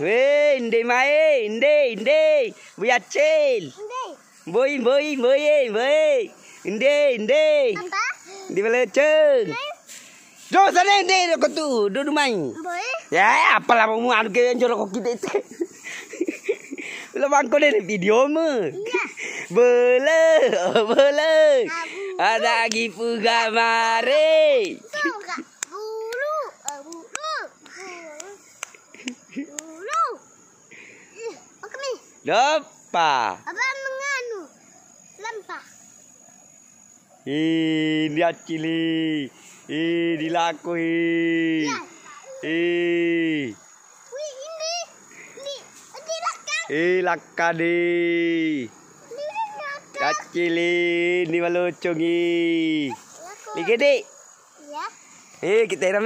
Weh, inde mai, inde, inde. Boy acil. Boy, boy, boy, boy. Inde, inde. Di bala ceng. Jo sana inde ko tu, do do mai. Ya, apalah mau anu ke jolo ko kita itu. Lo bangko deh video mu. Bela, bela. Ada gipu gamare. Dulu. Oh, Lempa. Apa menganu? Lempa. Ih, lihat cili. Ih, dilakui. Ih. Iya. Wih, ini. Ini lakak. Ih, lakadi. Kacili, ini lihat Ligede. Ya. Eh, kita ramai. Ya.